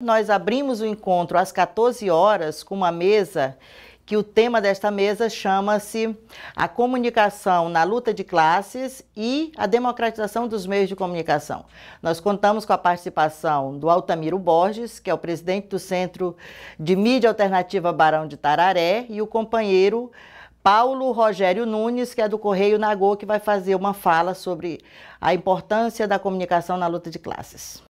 Nós abrimos o encontro às 14 horas com uma mesa que o tema desta mesa chama-se A Comunicação na Luta de Classes e a Democratização dos Meios de Comunicação. Nós contamos com a participação do Altamiro Borges, que é o presidente do Centro de Mídia Alternativa Barão de Tararé, e o companheiro Paulo Rogério Nunes, que é do Correio Nagô, que vai fazer uma fala sobre a importância da comunicação na luta de classes.